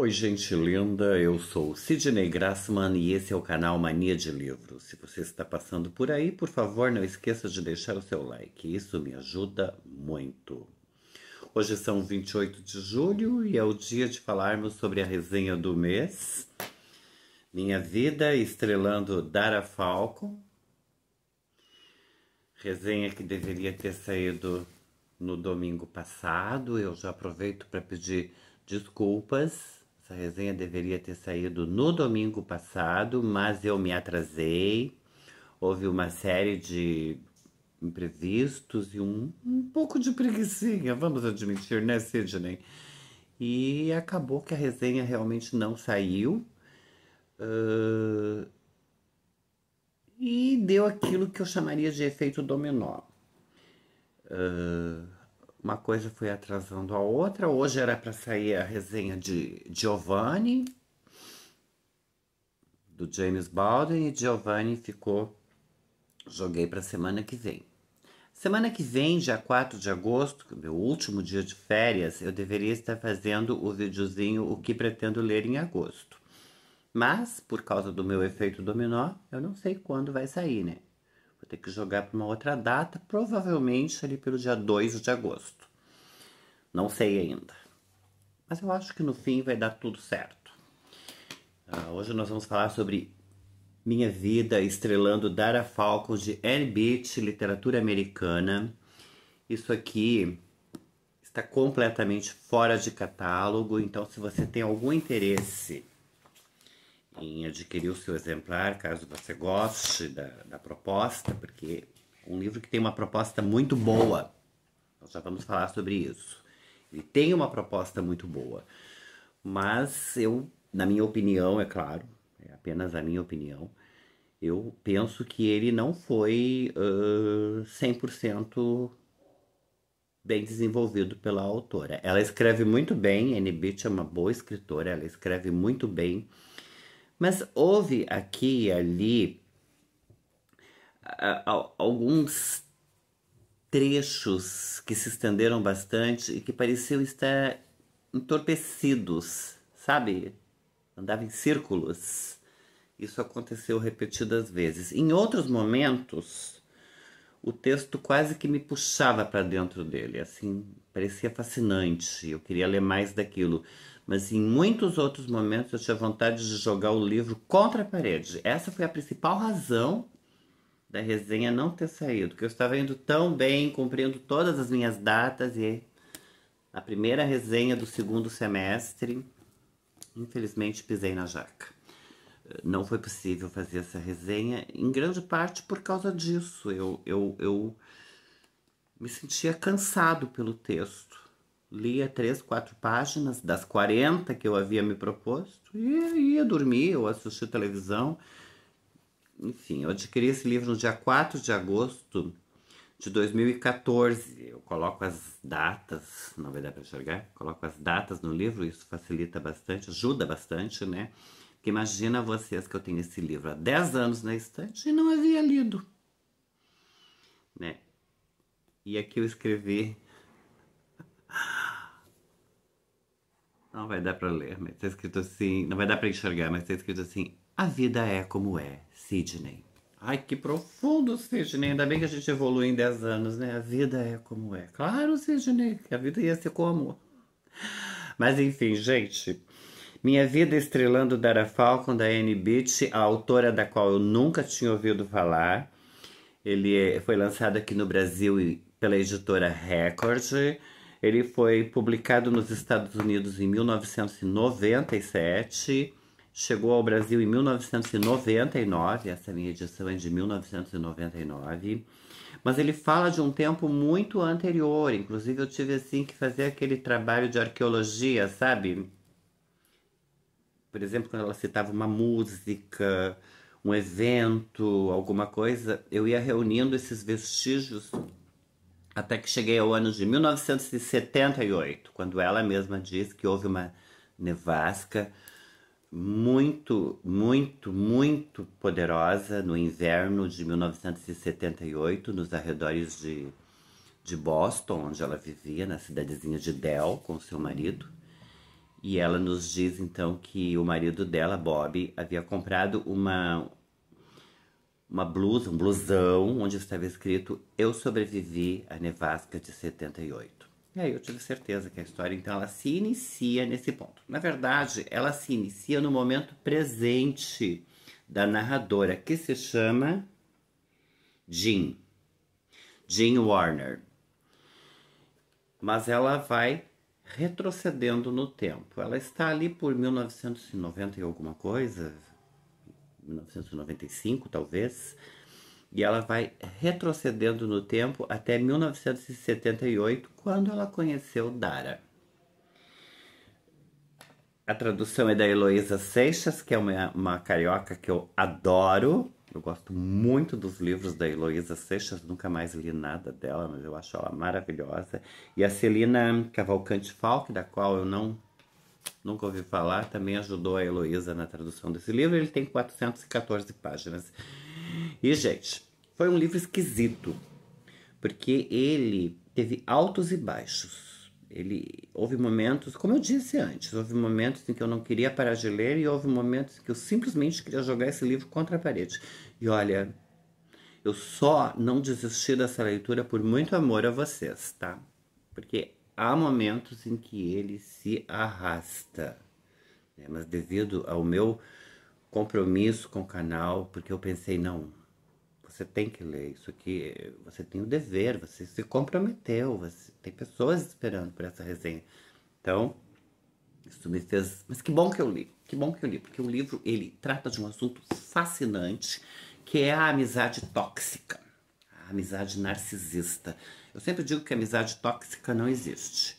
Oi, gente linda, eu sou Sidney Grassman e esse é o canal Mania de Livros. Se você está passando por aí, por favor, não esqueça de deixar o seu like, isso me ajuda muito. Hoje são 28 de julho e é o dia de falarmos sobre a resenha do mês. Minha Vida, estrelando Dara Falco. Resenha que deveria ter saído no domingo passado. Eu já aproveito para pedir desculpas essa resenha deveria ter saído no domingo passado, mas eu me atrasei. Houve uma série de imprevistos e um, um pouco de preguiçinha, vamos admitir, né, Sidney? E acabou que a resenha realmente não saiu. Uh, e deu aquilo que eu chamaria de efeito dominó. Uh, uma coisa foi atrasando a outra. Hoje era para sair a resenha de Giovanni, do James Baldwin, e Giovanni ficou. Joguei para semana que vem. Semana que vem, dia 4 de agosto, é meu último dia de férias, eu deveria estar fazendo o videozinho O que pretendo ler em agosto. Mas, por causa do meu efeito dominó, eu não sei quando vai sair, né? ter que jogar para uma outra data, provavelmente ali pelo dia 2 de agosto. Não sei ainda. Mas eu acho que no fim vai dar tudo certo. Uh, hoje nós vamos falar sobre Minha Vida Estrelando Dara Falco de Anne Beach, literatura americana. Isso aqui está completamente fora de catálogo, então se você tem algum interesse em adquirir o seu exemplar, caso você goste da, da proposta, porque é um livro que tem uma proposta muito boa. Nós já vamos falar sobre isso. Ele tem uma proposta muito boa. Mas eu, na minha opinião, é claro, é apenas a minha opinião, eu penso que ele não foi uh, 100% bem desenvolvido pela autora. Ela escreve muito bem, Anne Beach é uma boa escritora, ela escreve muito bem mas houve aqui e ali ah, ah, alguns trechos que se estenderam bastante e que pareciam estar entorpecidos, sabe? Andava em círculos. Isso aconteceu repetidas vezes. Em outros momentos, o texto quase que me puxava para dentro dele, assim, parecia fascinante. Eu queria ler mais daquilo mas em muitos outros momentos eu tinha vontade de jogar o livro contra a parede. Essa foi a principal razão da resenha não ter saído, que eu estava indo tão bem, cumprindo todas as minhas datas e a primeira resenha do segundo semestre, infelizmente pisei na jaca. Não foi possível fazer essa resenha, em grande parte por causa disso. Eu, eu, eu me sentia cansado pelo texto lia três, quatro páginas das 40 que eu havia me proposto e ia dormir ou assistir televisão. Enfim, eu adquiri esse livro no dia 4 de agosto de 2014. Eu coloco as datas, não vai dar para enxergar, coloco as datas no livro, isso facilita bastante, ajuda bastante, né? Porque imagina vocês que eu tenho esse livro há 10 anos na estante e não havia lido, né? E aqui eu escrevi Não vai dar para ler, mas está escrito assim. Não vai dar para enxergar, mas está escrito assim: A vida é como é, Sidney. Ai, que profundo, Sidney. Ainda bem que a gente evolui em 10 anos, né? A vida é como é. Claro, Sidney, que a vida ia ser como. Mas enfim, gente. Minha Vida Estrelando Dara Falcon, da Anne Beach, a autora da qual eu nunca tinha ouvido falar. Ele é, foi lançado aqui no Brasil pela editora Record ele foi publicado nos Estados Unidos em 1997, chegou ao Brasil em 1999, essa minha edição é de 1999. Mas ele fala de um tempo muito anterior, inclusive eu tive assim que fazer aquele trabalho de arqueologia, sabe? Por exemplo, quando ela citava uma música, um evento, alguma coisa, eu ia reunindo esses vestígios até que cheguei ao ano de 1978, quando ela mesma diz que houve uma nevasca muito, muito, muito poderosa no inverno de 1978, nos arredores de, de Boston, onde ela vivia, na cidadezinha de Dell, com seu marido. E ela nos diz então que o marido dela, Bob, havia comprado uma, uma blusa, um blusão, onde estava escrito Eu sobrevivi à nevasca de 78. E aí eu tive certeza que a história, então, ela se inicia nesse ponto. Na verdade, ela se inicia no momento presente da narradora, que se chama Jean. Jean Warner. Mas ela vai retrocedendo no tempo. Ela está ali por 1990 e alguma coisa, 1995, talvez, e ela vai retrocedendo no tempo até 1978, quando ela conheceu Dara. A tradução é da Heloísa Seixas, que é uma, uma carioca que eu adoro. Eu gosto muito dos livros da Heloísa Seixas, nunca mais li nada dela, mas eu acho ela maravilhosa. E a Celina Cavalcante Falk da qual eu não nunca ouvi falar, também ajudou a Heloísa na tradução desse livro. Ele tem 414 páginas. E, gente, foi um livro esquisito, porque ele teve altos e baixos. Ele houve momentos, como eu disse antes, houve momentos em que eu não queria parar de ler e houve momentos em que eu simplesmente queria jogar esse livro contra a parede. E olha, eu só não desisti dessa leitura por muito amor a vocês, tá? Porque há momentos em que ele se arrasta. Né? Mas devido ao meu compromisso com o canal, porque eu pensei, não, você tem que ler isso aqui, você tem o dever, você se comprometeu, você tem pessoas esperando por essa resenha. Então, isso me fez, mas que bom que eu li. Que bom que eu li, porque o livro ele trata de um assunto fascinante, que é a amizade tóxica, a amizade narcisista. Eu sempre digo que amizade tóxica não existe.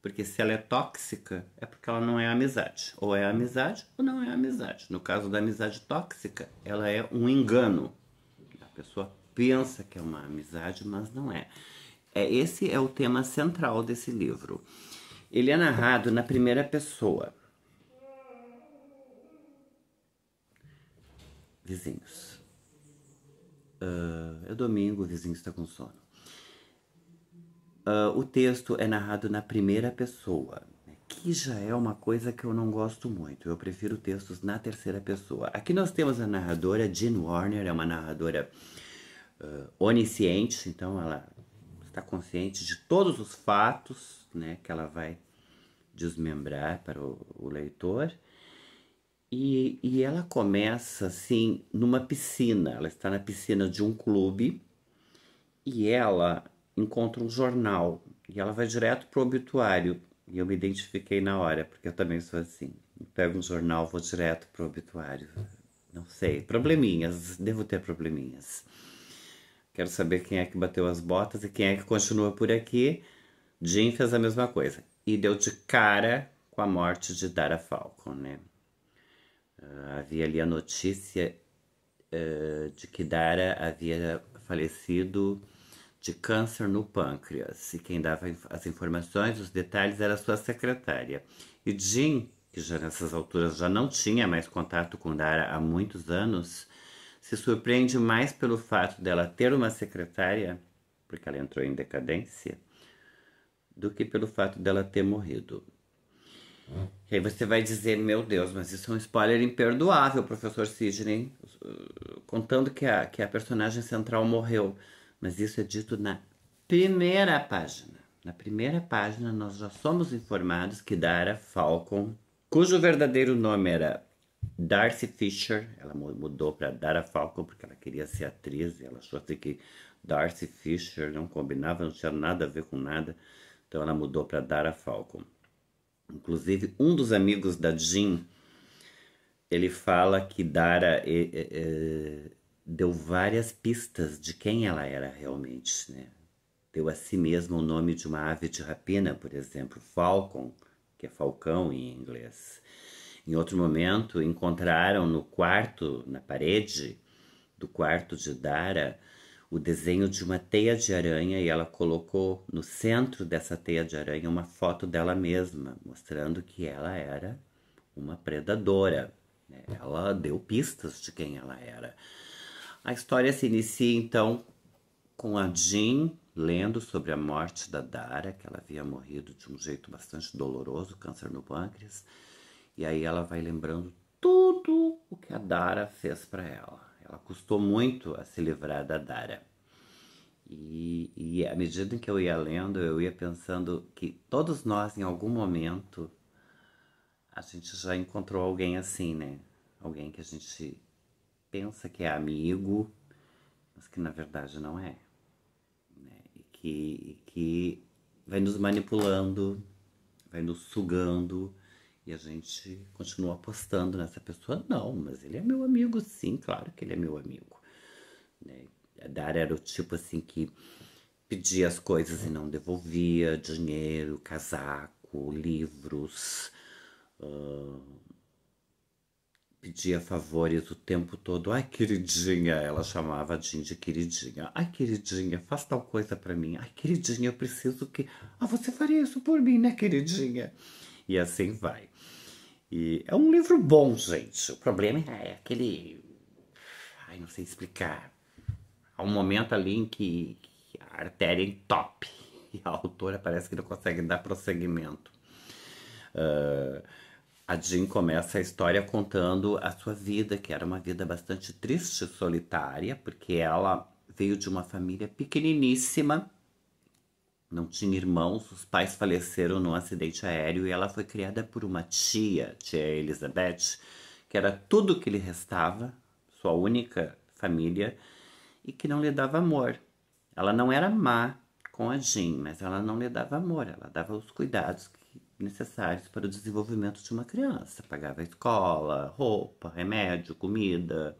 Porque se ela é tóxica, é porque ela não é amizade. Ou é amizade ou não é amizade. No caso da amizade tóxica, ela é um engano. A pessoa pensa que é uma amizade, mas não é. é esse é o tema central desse livro. Ele é narrado na primeira pessoa. Vizinhos. Uh, é domingo, o vizinho está com sono. Uh, o texto é narrado na primeira pessoa, né, que já é uma coisa que eu não gosto muito. Eu prefiro textos na terceira pessoa. Aqui nós temos a narradora Jean Warner, é uma narradora uh, onisciente, então ela está consciente de todos os fatos né, que ela vai desmembrar para o, o leitor. E, e ela começa assim numa piscina. Ela está na piscina de um clube e ela encontra um jornal e ela vai direto pro obituário. E eu me identifiquei na hora, porque eu também sou assim. pego um jornal, vou direto pro obituário. Não sei, probleminhas, devo ter probleminhas. Quero saber quem é que bateu as botas e quem é que continua por aqui. Jim fez a mesma coisa. E deu de cara com a morte de Dara Falcon, né? Uh, havia ali a notícia uh, de que Dara havia falecido de câncer no pâncreas. E quem dava as informações, os detalhes, era sua secretária. E Jim, que já nessas alturas já não tinha mais contato com Dara há muitos anos, se surpreende mais pelo fato dela ter uma secretária, porque ela entrou em decadência, do que pelo fato dela ter morrido. E aí você vai dizer, meu Deus, mas isso é um spoiler imperdoável, professor Sidney, uh, contando que a, que a personagem central morreu. Mas isso é dito na primeira página. Na primeira página, nós já somos informados que Dara Falcon, cujo verdadeiro nome era Darcy Fisher, ela mudou para Dara Falcon porque ela queria ser atriz, e ela achou assim que Darcy Fisher não combinava, não tinha nada a ver com nada, então ela mudou para Dara Falcon. Inclusive, um dos amigos da Jean, ele fala que Dara deu várias pistas de quem ela era realmente, né? Deu a si mesma o nome de uma ave de rapina, por exemplo, falcon, que é falcão em inglês. Em outro momento, encontraram no quarto, na parede do quarto de Dara, o desenho de uma teia de aranha e ela colocou no centro dessa teia de aranha uma foto dela mesma, mostrando que ela era uma predadora. Né? Ela deu pistas de quem ela era. A história se inicia então com a Jean lendo sobre a morte da Dara, que ela havia morrido de um jeito bastante doloroso, câncer no pâncreas. E aí ela vai lembrando tudo o que a Dara fez para ela. Ela custou muito a se livrar da Dara. E, e à medida em que eu ia lendo, eu ia pensando que todos nós, em algum momento, a gente já encontrou alguém assim, né? Alguém que a gente pensa que é amigo, mas que na verdade não é. Né? E, que, e que vai nos manipulando, vai nos sugando. E a gente continua apostando nessa pessoa. Não, mas ele é meu amigo, sim, claro que ele é meu amigo. Né? A Dara era o tipo assim que pedia as coisas e não devolvia: dinheiro, casaco, livros. Uh, pedia favores o tempo todo. Ai, queridinha, ela chamava a Jean de queridinha. Ai, queridinha, faz tal coisa para mim. Ai, queridinha, eu preciso que. Ah, você faria isso por mim, né, queridinha? E assim vai. E é um livro bom, gente. O problema é aquele. Ai, não sei explicar. Há um momento ali em que, a artéria entope. E a autora parece que não consegue dar prosseguimento. Uh a Jean começa a história contando a sua vida, que era uma vida bastante triste, solitária, porque ela veio de uma família pequeniníssima, não tinha irmãos, os pais faleceram num acidente aéreo e ela foi criada por uma tia, tia Elizabeth, que era tudo que lhe restava, sua única família, e que não lhe dava amor. Ela não era má com a Jean, mas ela não lhe dava amor, ela dava os cuidados necessários para o desenvolvimento de uma criança. Pagava escola, roupa, remédio, comida,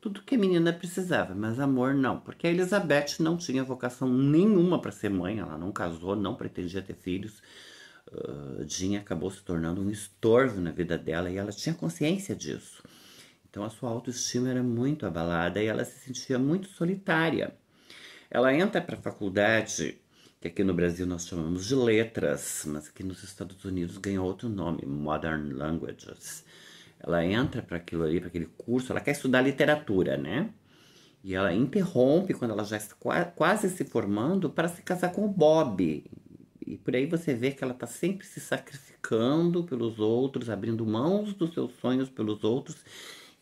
tudo que a menina precisava, mas amor não, porque a Elizabeth não tinha vocação nenhuma para ser mãe, ela não casou, não pretendia ter filhos. Uh, Jean acabou se tornando um estorvo na vida dela e ela tinha consciência disso. Então a sua autoestima era muito abalada e ela se sentia muito solitária. Ela entra para a faculdade que aqui no Brasil nós chamamos de letras, mas que nos Estados Unidos ganhou outro nome, Modern Languages. Ela entra para aquilo ali, para aquele curso, ela quer estudar literatura, né? E ela interrompe quando ela já está quase se formando para se casar com o Bob. E por aí você vê que ela está sempre se sacrificando pelos outros, abrindo mãos dos seus sonhos pelos outros.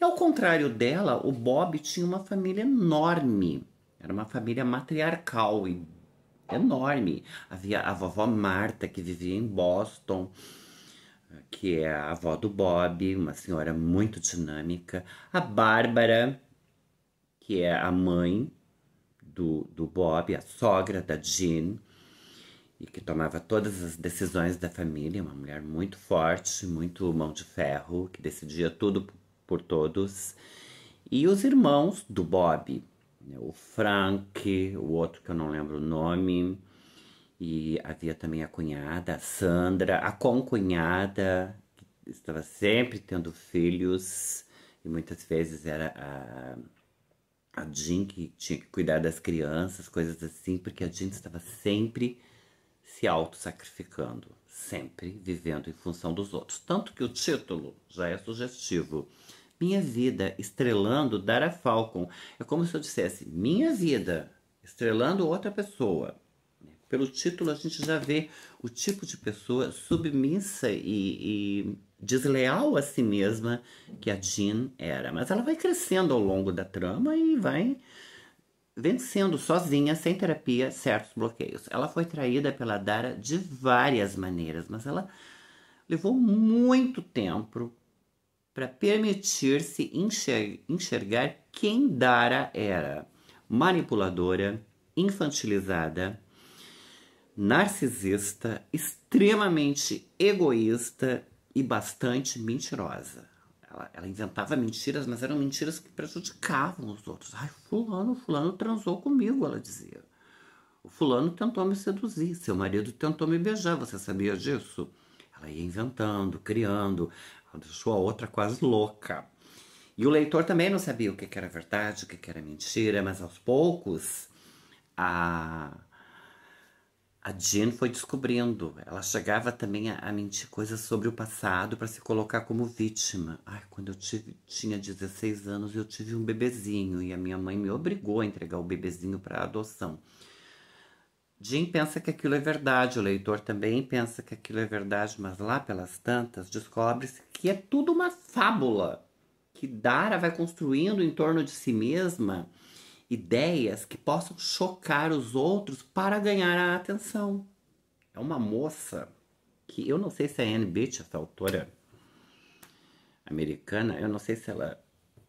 E ao contrário dela, o Bob tinha uma família enorme. Era uma família matriarcal e enorme. Havia a vovó Marta, que vivia em Boston, que é a avó do Bob, uma senhora muito dinâmica. A Bárbara, que é a mãe do, do Bob, a sogra da Jean, e que tomava todas as decisões da família, uma mulher muito forte, muito mão de ferro, que decidia tudo por todos. E os irmãos do Bob, né? o Frank, o outro que eu não lembro o nome, e havia também a cunhada, a Sandra, a concunhada, que estava sempre tendo filhos, e muitas vezes era a, a Jean que tinha que cuidar das crianças, coisas assim, porque a Jean estava sempre se auto-sacrificando, sempre vivendo em função dos outros. Tanto que o título já é sugestivo minha Vida, estrelando Dara Falcon. É como se eu dissesse Minha Vida, estrelando outra pessoa. Pelo título, a gente já vê o tipo de pessoa submissa e, e desleal a si mesma que a Jean era. Mas ela vai crescendo ao longo da trama e vai vencendo sozinha, sem terapia, certos bloqueios. Ela foi traída pela Dara de várias maneiras, mas ela levou muito tempo para permitir-se enxergar quem Dara era: manipuladora, infantilizada, narcisista, extremamente egoísta e bastante mentirosa. Ela, ela, inventava mentiras, mas eram mentiras que prejudicavam os outros. Ai, fulano, fulano transou comigo, ela dizia. O fulano tentou me seduzir, seu marido tentou me beijar, você sabia disso? Ela ia inventando, criando deixou a outra quase louca. E o leitor também não sabia o que era verdade, o que era mentira, mas aos poucos a, a Jean foi descobrindo. Ela chegava também a, a mentir coisas sobre o passado para se colocar como vítima. Ai, quando eu tive, tinha 16 anos, eu tive um bebezinho e a minha mãe me obrigou a entregar o bebezinho para adoção. Jim pensa que aquilo é verdade, o leitor também pensa que aquilo é verdade, mas lá pelas tantas descobre-se que é tudo uma fábula. Que Dara vai construindo em torno de si mesma ideias que possam chocar os outros para ganhar a atenção. É uma moça que eu não sei se é Anne Beach, essa autora americana, eu não sei se ela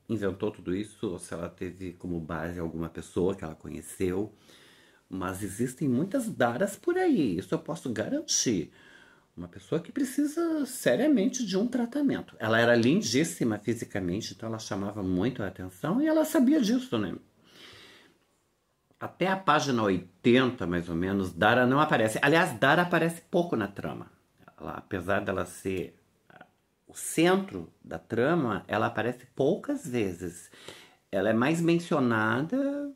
inventou tudo isso ou se ela teve como base alguma pessoa que ela conheceu mas existem muitas daras por aí, isso eu posso garantir. Uma pessoa que precisa seriamente de um tratamento. Ela era lindíssima fisicamente, então ela chamava muito a atenção e ela sabia disso, né? Até a página 80, mais ou menos, Dara não aparece. Aliás, Dara aparece pouco na trama. Ela, apesar dela ser ah, o centro da trama, ela aparece poucas vezes. Ela é mais mencionada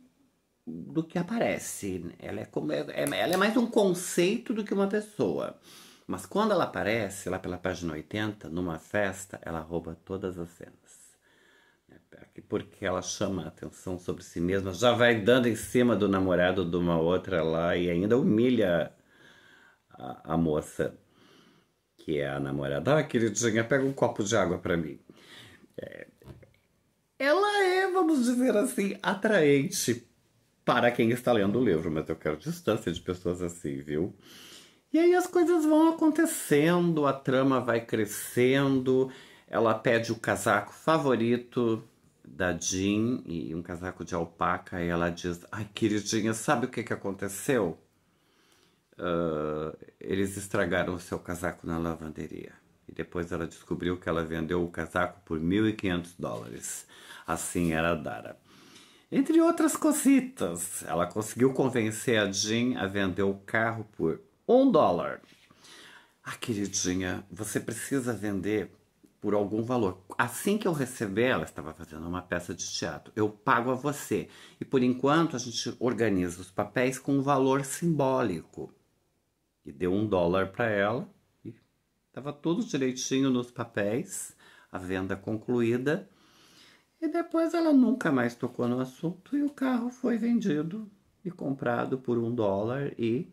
do que aparece. Ela é, como, é, é, ela é mais um conceito do que uma pessoa. Mas quando ela aparece, lá pela página 80, numa festa, ela rouba todas as cenas. É, porque ela chama a atenção sobre si mesma, já vai dando em cima do namorado de uma outra lá e ainda humilha a, a moça, que é a namorada. Ah, queridinha, pega um copo de água para mim. É, ela é, vamos dizer assim, atraente para quem está lendo o livro, mas eu quero distância de pessoas assim, viu? E aí as coisas vão acontecendo, a trama vai crescendo, ela pede o casaco favorito da Jean e um casaco de alpaca, e ela diz: Ai, queridinha, sabe o que, que aconteceu? Uh, eles estragaram o seu casaco na lavanderia. E depois ela descobriu que ela vendeu o casaco por 1.500 dólares. Assim era a Dara. Entre outras cositas, ela conseguiu convencer a Jean a vender o carro por um dólar. Ah, queridinha, você precisa vender por algum valor. Assim que eu receber, ela estava fazendo uma peça de teatro, eu pago a você. E por enquanto a gente organiza os papéis com um valor simbólico. E deu um dólar para ela. E estava tudo direitinho nos papéis, a venda concluída. E depois ela nunca mais tocou no assunto e o carro foi vendido e comprado por um dólar e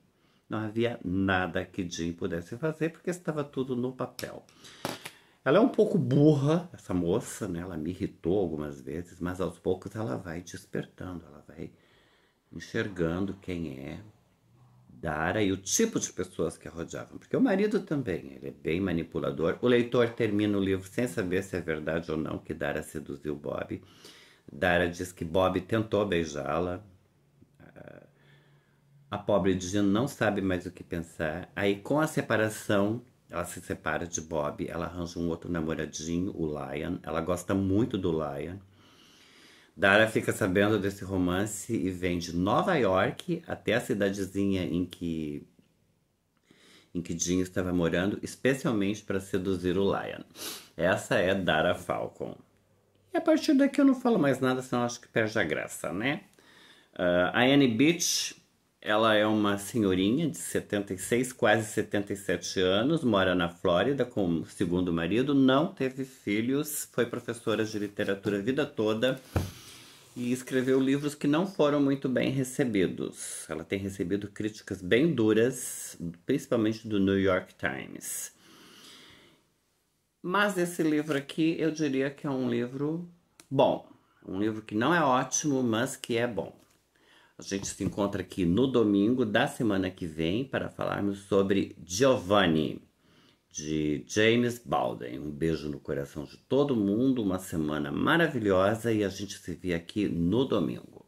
não havia nada que Jim pudesse fazer porque estava tudo no papel. Ela é um pouco burra, essa moça, né? Ela me irritou algumas vezes, mas aos poucos ela vai despertando, ela vai enxergando quem é, Dara e o tipo de pessoas que a rodeavam, porque o marido também, ele é bem manipulador. O leitor termina o livro sem saber se é verdade ou não que Dara seduziu Bob. Dara diz que Bob tentou beijá-la. A pobre Jean não sabe mais o que pensar. Aí, com a separação, ela se separa de Bob, ela arranja um outro namoradinho, o Lion. Ela gosta muito do Lion. Dara fica sabendo desse romance e vem de Nova York até a cidadezinha em que em que Jean estava morando, especialmente para seduzir o Lion. Essa é Dara Falcon. E a partir daqui eu não falo mais nada, senão acho que perde a graça, né? Uh, a Annie Beach, ela é uma senhorinha de 76, quase 77 anos, mora na Flórida com o segundo marido, não teve filhos, foi professora de literatura a vida toda e escreveu livros que não foram muito bem recebidos. Ela tem recebido críticas bem duras, principalmente do New York Times. Mas esse livro aqui, eu diria que é um livro bom. Um livro que não é ótimo, mas que é bom. A gente se encontra aqui no domingo da semana que vem para falarmos sobre Giovanni de James Baldwin. Um beijo no coração de todo mundo, uma semana maravilhosa e a gente se vê aqui no domingo.